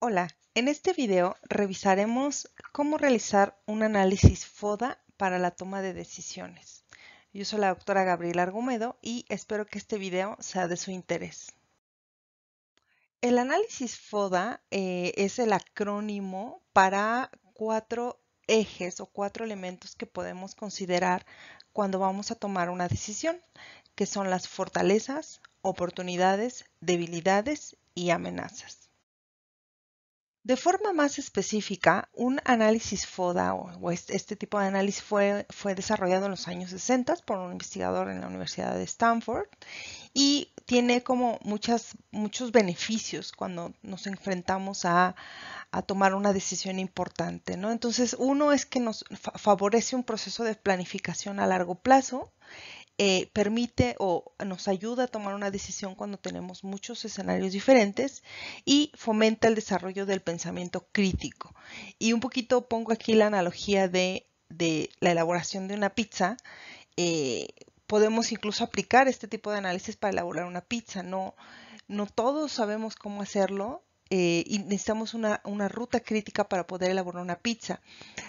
Hola, en este video revisaremos cómo realizar un análisis FODA para la toma de decisiones. Yo soy la doctora Gabriela Argumedo y espero que este video sea de su interés. El análisis FODA eh, es el acrónimo para cuatro ejes o cuatro elementos que podemos considerar cuando vamos a tomar una decisión, que son las fortalezas, oportunidades, debilidades y amenazas. De forma más específica, un análisis FODA o este tipo de análisis fue, fue desarrollado en los años 60 por un investigador en la Universidad de Stanford y tiene como muchos beneficios cuando nos enfrentamos a, tomar una decisión importante. ¿no? Entonces, uno es que nos favorece un proceso de planificación a largo plazo eh, permite o nos ayuda a tomar una decisión cuando tenemos muchos escenarios diferentes y fomenta el desarrollo del pensamiento crítico. Y un poquito pongo aquí la analogía de, la elaboración de una pizza. Eh, podemos incluso aplicar este tipo de análisis para elaborar una pizza. No, no todos sabemos cómo hacerlo, eh, y necesitamos una, ruta crítica para poder elaborar una pizza.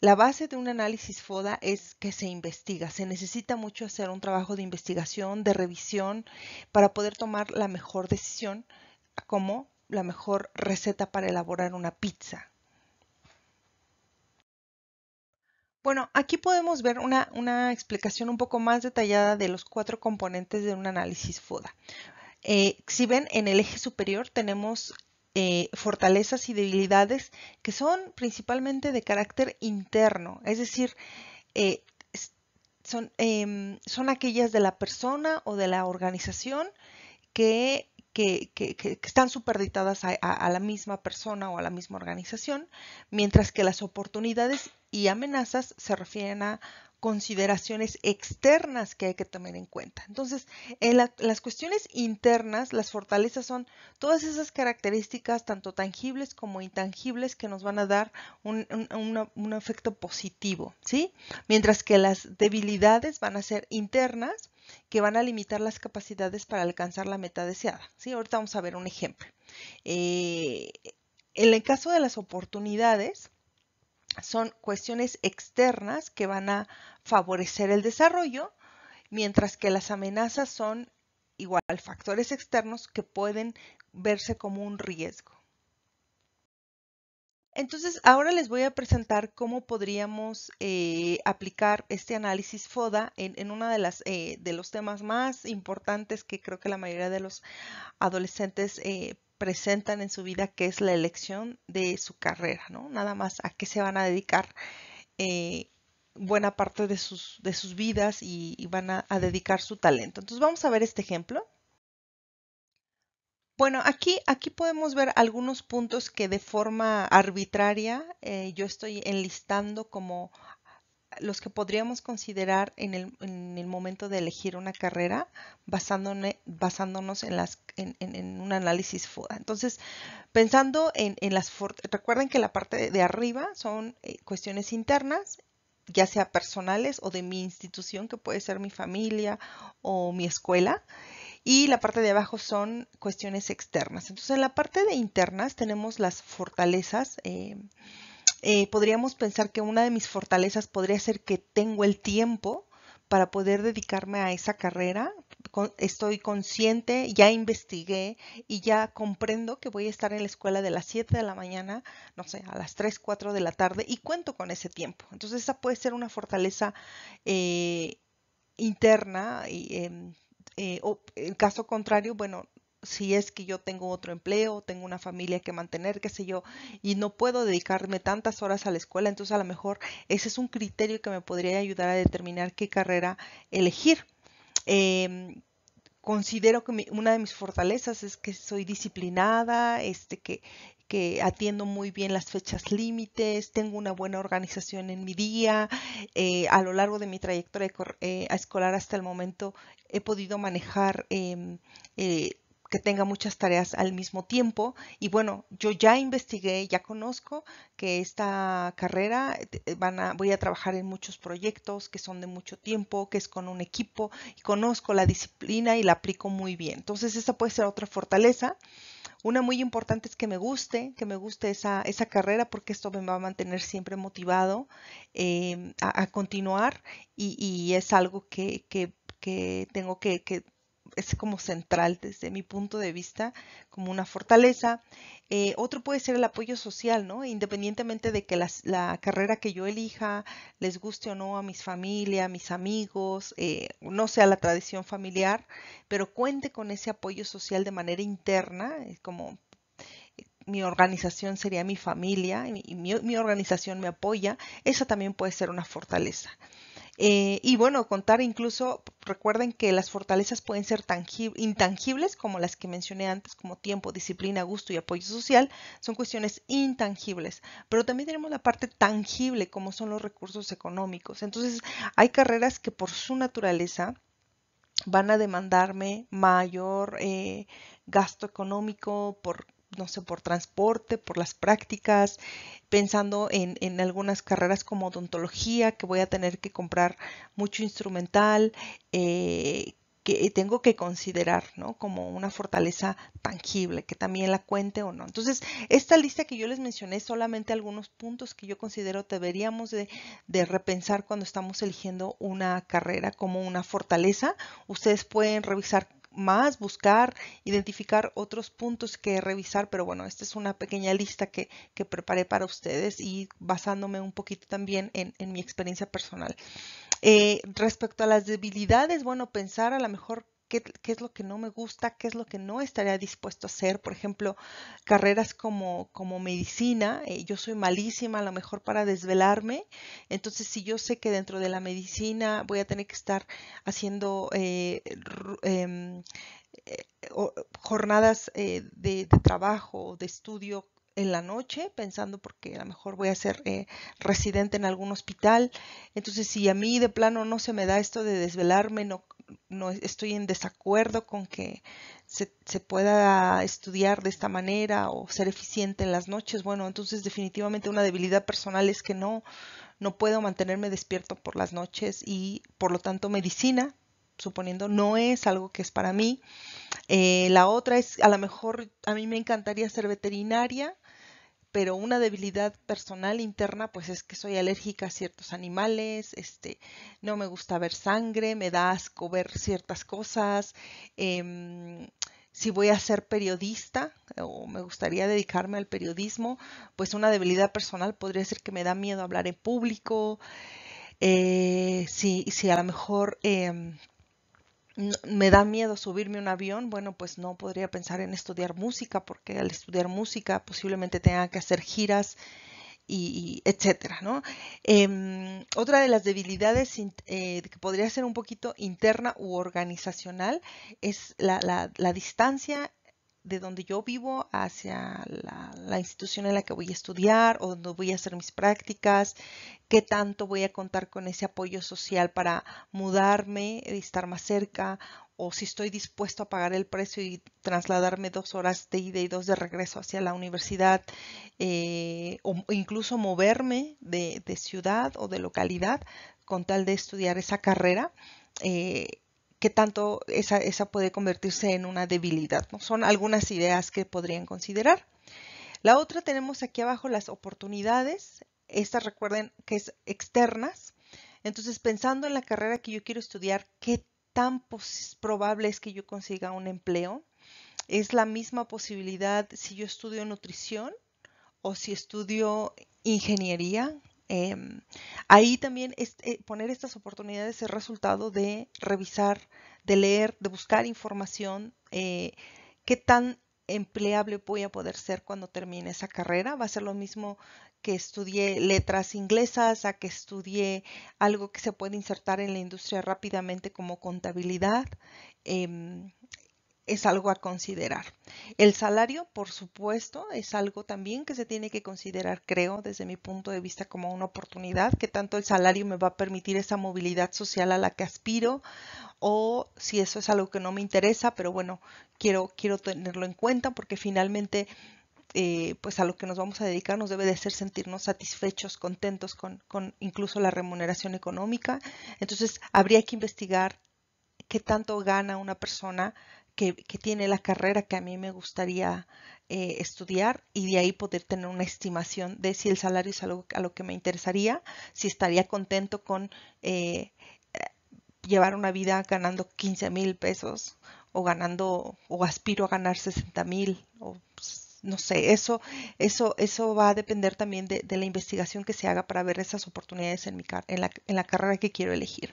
La base de un análisis FODA es que se investiga. Se necesita mucho hacer un trabajo de investigación, de revisión, para poder tomar la mejor decisión como la mejor receta para elaborar una pizza. Bueno, aquí podemos ver una, explicación un poco más detallada de los cuatro componentes de un análisis FODA. Eh, si ven, en el eje superior tenemos eh, fortalezas y debilidades que son principalmente de carácter interno, es decir, eh, son, em, son, aquellas de la persona o de la organización que, están superditadas a, la misma persona o a la misma organización, mientras que las oportunidades y amenazas se refieren a consideraciones externas que hay que tomar en cuenta. Entonces, en las cuestiones internas, las fortalezas son todas esas características, tanto tangibles como intangibles, que nos van a dar un, efecto positivo, ¿sí? Mientras que las debilidades van a ser internas, que van a limitar las capacidades para alcanzar la meta deseada, ¿sí? Ahorita vamos a ver un ejemplo. Eh, en el caso de las oportunidades, son cuestiones externas que van a favorecer el desarrollo, mientras que las amenazas son igual factores externos que pueden verse como un riesgo. Entonces, ahora les voy a presentar cómo podríamos eh, aplicar este análisis FODA en, uno de, eh, de los temas más importantes que creo que la mayoría de los adolescentes eh, presentan en su vida, que es la elección de su carrera, ¿no? Nada más a qué se van a dedicar eh, buena parte de sus, de sus vidas y, van a, dedicar su talento. Entonces vamos a ver este ejemplo. Bueno, aquí, aquí podemos ver algunos puntos que de forma arbitraria eh, yo estoy enlistando como los que podríamos considerar en el, momento de elegir una carrera basándonos en, las, en, un análisis FUDA. Entonces, pensando en, las... Recuerden que la parte de arriba son eh, cuestiones internas ya sea personales o de mi institución, que puede ser mi familia o mi escuela. Y la parte de abajo son cuestiones externas. Entonces, en la parte de internas tenemos las fortalezas. Eh, eh, podríamos pensar que una de mis fortalezas podría ser que tengo el tiempo para poder dedicarme a esa carrera. Estoy consciente, ya investigué y ya comprendo que voy a estar en la escuela de las 7 de la mañana, no sé, a las 3, 4 de la tarde y cuento con ese tiempo. Entonces esa puede ser una fortaleza eh, interna em, eh, o en caso contrario, bueno, si es que yo tengo otro empleo, tengo una familia que mantener, qué sé yo, y no puedo dedicarme tantas horas a la escuela, entonces a lo mejor ese es un criterio que me podría ayudar a determinar qué carrera elegir. Em, considero que una de mis fortalezas es que soy disciplinada, este, que, atiendo muy bien las fechas límites, tengo una buena organización en mi día. Eh, a lo largo de mi trayectoria eh, escolar hasta el momento he podido manejar em, eh, que tenga muchas tareas al mismo tiempo. Y bueno, yo ya investigué, ya conozco que esta carrera eh, van a, voy a trabajar en muchos proyectos que son de mucho tiempo, que es con un equipo, y conozco la disciplina y la aplico muy bien. Entonces, esa puede ser otra fortaleza. Una muy importante es que me guste, que me guste esa, esa carrera porque esto me va a mantener siempre motivado eh, a, continuar y, es algo que, tengo que es como central desde mi punto de vista, como una fortaleza. Eh, otro puede ser el apoyo social, ¿no? Independientemente de que la carrera que yo elija les guste o no a mis familia, a mis amigos, eh, no sea la tradición familiar, pero cuente con ese apoyo social de manera interna, como eh, mi organización sería mi familia y mi, mi, organización me apoya, esa también puede ser una fortaleza. Eh, y bueno, contar incluso, recuerden que las fortalezas pueden ser intangibles, como las que mencioné antes, como tiempo, disciplina, gusto y apoyo social, son cuestiones intangibles, pero también tenemos la parte tangible, como son los recursos económicos. Entonces, hay carreras que por su naturaleza van a demandarme mayor eh, gasto económico por no sé, por transporte, por las prácticas, pensando en, algunas carreras como odontología, que voy a tener que comprar mucho instrumental, eh, que tengo que considerar, ¿no? Como una fortaleza tangible, que también la cuente o no. Entonces, esta lista que yo les mencioné, solamente algunos puntos que yo considero deberíamos de, de repensar cuando estamos eligiendo una carrera como una fortaleza. Ustedes pueden revisar más, buscar, identificar otros puntos que revisar, pero bueno, esta es una pequeña lista que, que preparé para ustedes y basándome un poquito también en, en mi experiencia personal. Eh, respecto a las debilidades, bueno, pensar a lo mejor qué, es lo que no me gusta, qué es lo que no estaría dispuesto a hacer. Por ejemplo, carreras como, como medicina, eh, yo soy malísima a lo mejor para desvelarme, entonces si yo sé que dentro de la medicina voy a tener que estar haciendo... Eh, em, eh, jornadas de, de trabajo, de estudio en la noche, pensando porque a lo mejor voy a ser residente en algún hospital. Entonces, si a mí de plano no se me da esto de desvelarme, no, no estoy en desacuerdo con que se, pueda estudiar de esta manera o ser eficiente en las noches. Bueno, entonces definitivamente una debilidad personal es que no, no puedo mantenerme despierto por las noches y por lo tanto medicina, suponiendo, no es algo que es para mí. Eh, la otra es, a lo mejor a mí me encantaría ser veterinaria pero una debilidad personal interna pues es que soy alérgica a ciertos animales, este, no me gusta ver sangre, me da asco ver ciertas cosas, em, si voy a ser periodista o me gustaría dedicarme al periodismo, pues una debilidad personal podría ser que me da miedo hablar en público, eh, si, a lo mejor... Em, me da miedo subirme a un avión, bueno, pues no podría pensar en estudiar música, porque al estudiar música posiblemente tenga que hacer giras y, etcétera, ¿no? Em, otra de las debilidades eh, que podría ser un poquito interna u organizacional es la, la, la distancia de donde yo vivo hacia la, institución en la que voy a estudiar o donde voy a hacer mis prácticas, qué tanto voy a contar con ese apoyo social para mudarme, y estar más cerca o si estoy dispuesto a pagar el precio y trasladarme dos horas de ida y dos de regreso hacia la universidad, eh, o incluso moverme de, ciudad o de localidad con tal de estudiar esa carrera. Eh, ¿Qué tanto esa, esa puede convertirse en una debilidad. Son algunas ideas que podrían considerar. La otra tenemos aquí abajo las oportunidades. Estas recuerden que es externas. Entonces, pensando en la carrera que yo quiero estudiar, ¿qué tan probable es que yo consiga un empleo? ¿Es la misma posibilidad si yo estudio nutrición o si estudio ingeniería? Eh, ahí también es, eh, poner estas oportunidades es resultado de revisar, de leer, de buscar información, eh, qué tan empleable voy a poder ser cuando termine esa carrera. Va a ser lo mismo que estudié letras inglesas, a que estudié algo que se puede insertar en la industria rápidamente como contabilidad. Em, es algo a considerar. El salario, por supuesto, es algo también que se tiene que considerar, creo, desde mi punto de vista como una oportunidad, que tanto el salario me va a permitir esa movilidad social a la que aspiro o si eso es algo que no me interesa, pero bueno, quiero, quiero tenerlo en cuenta porque finalmente eh, pues a lo que nos vamos a dedicar nos debe de hacer sentirnos satisfechos, contentos con, con incluso la remuneración económica. Entonces habría que investigar qué tanto gana una persona que, tiene la carrera que a mí me gustaría eh, estudiar y de ahí poder tener una estimación de si el salario es algo a lo que me interesaría, si estaría contento con eh, llevar una vida ganando 15 mil pesos o ganando o aspiro a ganar 60 mil o pues, no sé, eso, eso, eso va a depender también de, la investigación que se haga para ver esas oportunidades en, mi, en, la, en la carrera que quiero elegir.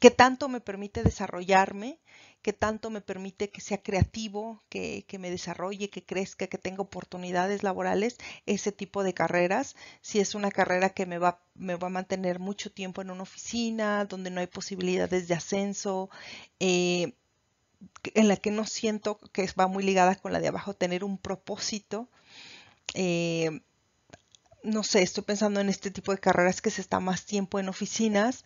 ¿Qué tanto me permite desarrollarme que tanto me permite que sea creativo, que, me desarrolle, que crezca, que tenga oportunidades laborales, ese tipo de carreras. Si es una carrera que me va, me va a mantener mucho tiempo en una oficina, donde no hay posibilidades de ascenso, eh, en la que no siento que va muy ligada con la de abajo, tener un propósito. Eh, no sé, estoy pensando en este tipo de carreras que se está más tiempo en oficinas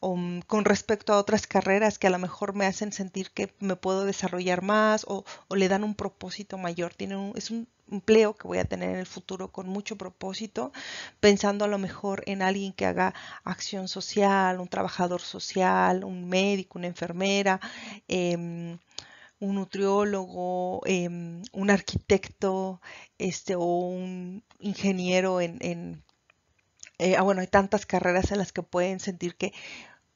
Mm, con respecto a otras carreras que a lo mejor me hacen sentir que me puedo desarrollar más o, le dan un propósito mayor. Tiene es un empleo que voy a tener en el futuro con mucho propósito, pensando a lo mejor en alguien que haga acción social, un trabajador social, un médico, una enfermera. Em, un nutriólogo, em, un arquitecto este, o un ingeniero en, en eh, ah, bueno, hay tantas carreras en las que pueden sentir que,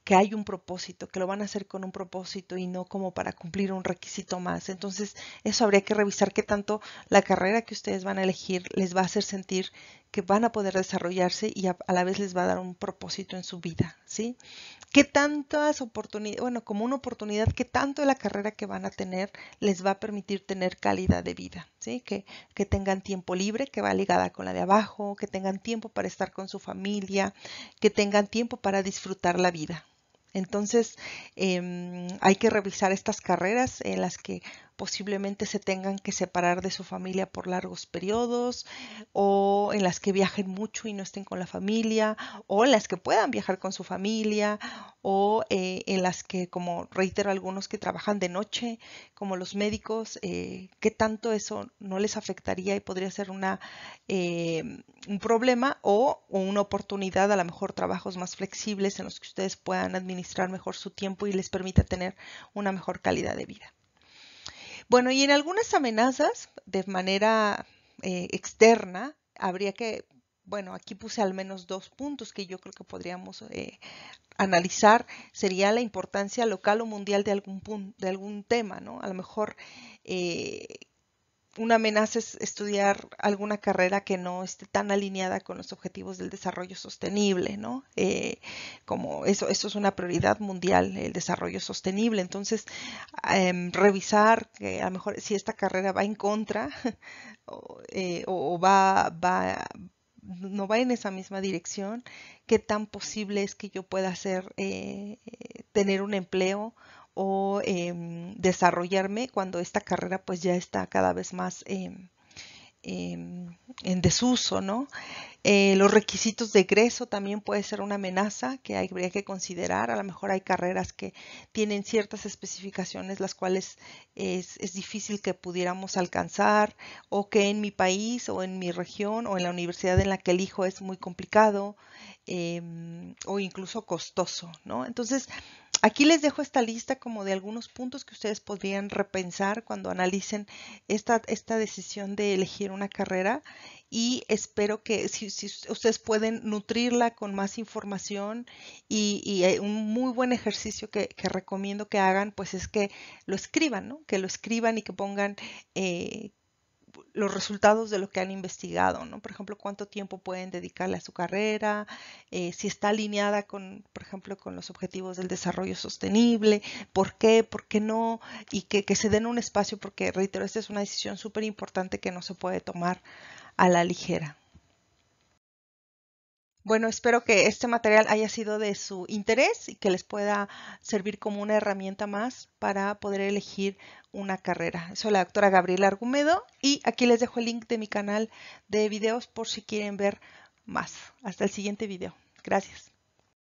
que hay un propósito, que lo van a hacer con un propósito y no como para cumplir un requisito más. Entonces, eso habría que revisar qué tanto la carrera que ustedes van a elegir les va a hacer sentir que van a poder desarrollarse y a, la vez les va a dar un propósito en su vida, ¿sí? ¿Qué tantas oportunidades, bueno, como una oportunidad, qué tanto de la carrera que van a tener les va a permitir tener calidad de vida, ¿sí? Que, tengan tiempo libre, que va ligada con la de abajo, que tengan tiempo para estar con su familia, que tengan tiempo para disfrutar la vida. Entonces, em, hay que revisar estas carreras en las que posiblemente se tengan que separar de su familia por largos periodos o en las que viajen mucho y no estén con la familia o en las que puedan viajar con su familia o eh, en las que, como reitero, algunos que trabajan de noche, como los médicos, que eh, qué tanto eso no les afectaría y podría ser una, eh, un problema o, o una oportunidad, a lo mejor trabajos más flexibles en los que ustedes puedan administrar mejor su tiempo y les permita tener una mejor calidad de vida. Bueno, y en algunas amenazas de manera eh, externa, habría que, bueno, aquí puse al menos dos puntos que yo creo que podríamos eh, analizar. Sería la importancia local o mundial de algún, punto, de algún tema, ¿no? A lo mejor... Eh, una amenaza es estudiar alguna carrera que no esté tan alineada con los objetivos del desarrollo sostenible, ¿no? Eh, como eso, eso es una prioridad mundial, el desarrollo sostenible. Entonces, em, revisar que a lo mejor si esta carrera va en contra eh, o, va, va, no va en esa misma dirección, qué tan posible es que yo pueda hacer, eh, tener un empleo o em, desarrollarme cuando esta carrera pues ya está cada vez más em, em, en desuso, ¿no? Eh, los requisitos de egreso también puede ser una amenaza que habría que considerar. A lo mejor hay carreras que tienen ciertas especificaciones las cuales es, difícil que pudiéramos alcanzar o que en mi país o en mi región o en la universidad en la que elijo es muy complicado. o incluso costoso, ¿no? Entonces, Aquí les dejo esta lista como de algunos puntos que ustedes podrían repensar cuando analicen esta, esta decisión de elegir una carrera y espero que si, ustedes pueden nutrirla con más información y, eh, un muy buen ejercicio que, recomiendo que hagan, pues es que lo escriban, ¿no? que lo escriban y que pongan eh, los resultados de lo que han investigado, ¿no? Por ejemplo, cuánto tiempo pueden dedicarle a su carrera, eh, si está alineada con, por ejemplo, con los objetivos del desarrollo sostenible, por qué, por qué no, y que, que se den un espacio, porque reitero, esta es una decisión súper importante que no se puede tomar a la ligera. Bueno, espero que este material haya sido de su interés y que les pueda servir como una herramienta más para poder elegir una carrera. Soy la doctora Gabriela Argumedo y aquí les dejo el link de mi canal de videos por si quieren ver más. Hasta el siguiente video. Gracias.